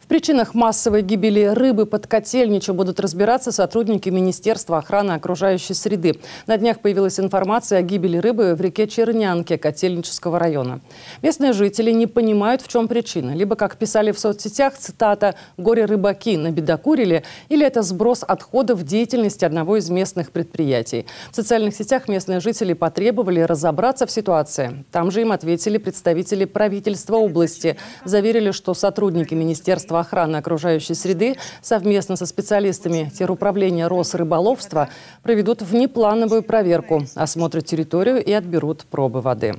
В причинах массовой гибели рыбы под Котельничу будут разбираться сотрудники Министерства охраны окружающей среды. На днях появилась информация о гибели рыбы в реке Чернянке Котельнического района. Местные жители не понимают, в чем причина. Либо, как писали в соцсетях, цитата «горе-рыбаки набедокурили» или это сброс отходов деятельности одного из местных предприятий. В социальных сетях местные жители потребовали разобраться в ситуации. Там же им ответили представители правительства области. Заверили, что сотрудники Министерства Министерства охраны окружающей среды совместно со специалистами Теруправления Росрыболовства проведут внеплановую проверку, осмотрят территорию и отберут пробы воды.